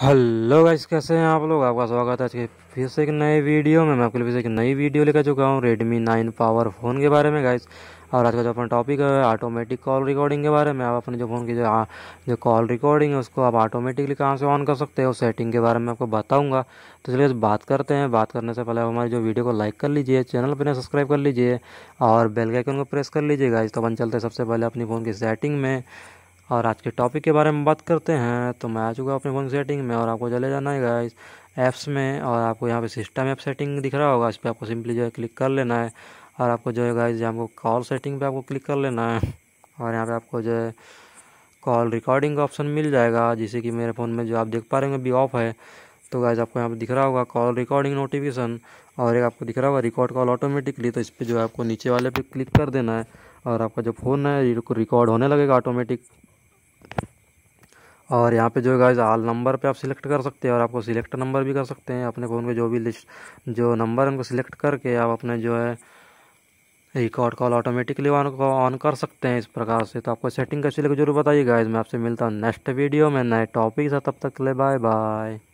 hello guys कैसे हैं आप लोग आपका स्वागत है आज के फिर से एक नए वीडियो में मैं आपके लिए फिर से एक नई वीडियो लेकर चुका हूँ रेडमी नाइन पावर फ़ोन के बारे में गाइस और आज का जो अपना टॉपिक है ऑटोमेटिक कॉल रिकॉर्डिंग के बारे में आप अपने जो फ़ोन की जो आ, जो कॉल रिकॉर्डिंग है उसको आप ऑटोमेटिकली कहाँ से ऑन कर सकते हो सेटिंग के बारे में आपको बताऊँगा तो चलिए बात करते हैं बात करने से पहले हमारी जो वीडियो को लाइक कर लीजिए चैनल पर सब्सक्राइब कर लीजिए और बेलगाइकन को प्रेस कर लीजिए गाइज तो अपन चलते सबसे पहले अपनी फ़ोन की सेटिंग में और आज के टॉपिक के बारे में बात करते हैं तो मैं आ चुका हूँ अपने फ़ोन सेटिंग में और आपको चले जाना है इस ऐप्स में और आपको यहाँ पे सिस्टम ऐप सेटिंग दिख रहा होगा इस पर आपको सिंपली जो है क्लिक कर लेना है और आपको जो है इस आपको कॉल सेटिंग पे आपको क्लिक कर लेना है और यहाँ पे आपको जो है कॉल रिकॉर्डिंग का ऑप्शन मिल जाएगा जैसे कि मेरे फ़ोन में जो आप देख पा रहे हो भी ऑफ है तो गाइज आपको यहाँ पे दिख रहा होगा कॉल रिकॉर्डिंग नोटिफिकेशन और एक आपको दिख रहा होगा रिकॉर्ड कॉल ऑटोमेटिकली तो इस पर जो है आपको नीचे वाले पे क्लिक कर देना है और आपका जो फ़ोन है रिकॉर्ड होने लगेगा ऑटोमेटिक और यहाँ पे जो है गाइज आल नंबर पे आप सिलेक्ट कर सकते हैं और आपको सिलेक्ट नंबर भी कर सकते हैं अपने को उनके जो भी लिस्ट जो नंबर है उनको सिलेक्ट करके आप अपने जो है record call automatically on on कर सकते हैं इस प्रकार से तो आपको सेटिंग कैसे लेकर जरूर बताइए गाइज मैं आपसे मिलता हूँ नेक्स्ट वीडियो में नए टॉपिक है तब तक के लिए बाय बाय